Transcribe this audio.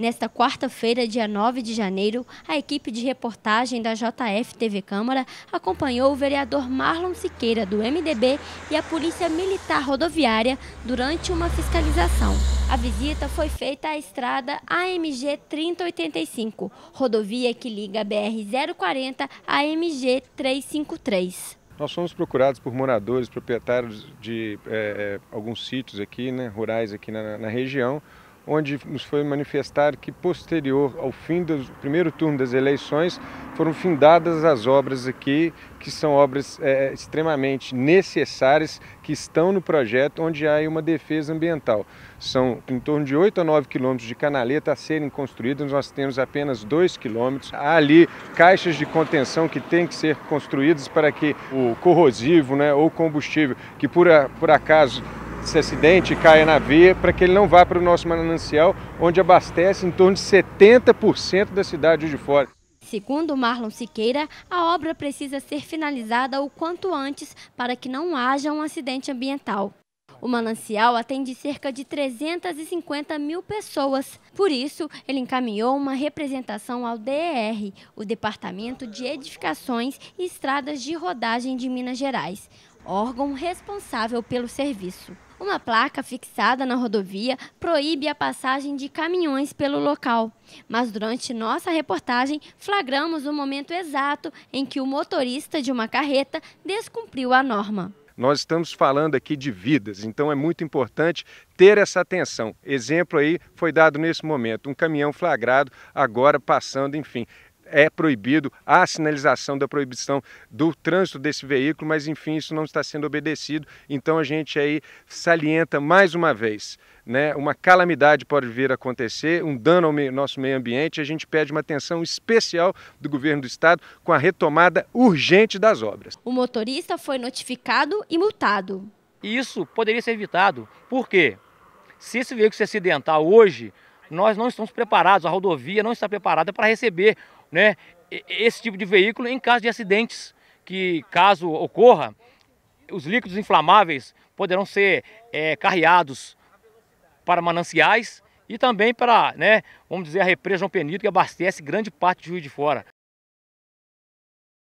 Nesta quarta-feira, dia 9 de janeiro, a equipe de reportagem da JF TV Câmara acompanhou o vereador Marlon Siqueira, do MDB, e a Polícia Militar Rodoviária durante uma fiscalização. A visita foi feita à estrada AMG 3085, rodovia que liga BR-040 à MG 353. Nós fomos procurados por moradores, proprietários de é, alguns sítios aqui, né, rurais aqui na, na região, onde nos foi manifestar que, posterior ao fim do primeiro turno das eleições, foram findadas as obras aqui, que são obras é, é extremamente necessárias, que estão no projeto, onde há uma defesa ambiental. São em torno de 8 a 9 quilômetros de canaleta a serem construídas, nós temos apenas 2 quilômetros. Há ali caixas de contenção que têm que ser construídas para que o corrosivo né, ou combustível, que por, a, por acaso se acidente e caia na veia para que ele não vá para o nosso manancial, onde abastece em torno de 70% da cidade de fora. Segundo Marlon Siqueira, a obra precisa ser finalizada o quanto antes para que não haja um acidente ambiental. O manancial atende cerca de 350 mil pessoas. Por isso, ele encaminhou uma representação ao DER, o Departamento de Edificações e Estradas de Rodagem de Minas Gerais órgão responsável pelo serviço. Uma placa fixada na rodovia proíbe a passagem de caminhões pelo local, mas durante nossa reportagem flagramos o momento exato em que o motorista de uma carreta descumpriu a norma. Nós estamos falando aqui de vidas, então é muito importante ter essa atenção. Exemplo aí foi dado nesse momento, um caminhão flagrado agora passando, enfim é proibido, a sinalização da proibição do trânsito desse veículo, mas enfim, isso não está sendo obedecido. Então a gente aí salienta mais uma vez, né, uma calamidade pode vir a acontecer, um dano ao meio, nosso meio ambiente, a gente pede uma atenção especial do governo do estado com a retomada urgente das obras. O motorista foi notificado e multado. Isso poderia ser evitado. Por quê? Se esse veículo se acidentar hoje, nós não estamos preparados, a rodovia não está preparada para receber né, esse tipo de veículo em caso de acidentes, que caso ocorra, os líquidos inflamáveis poderão ser é, carreados para mananciais e também para, né, vamos dizer, a represa João Penido, que abastece grande parte de Juiz de Fora.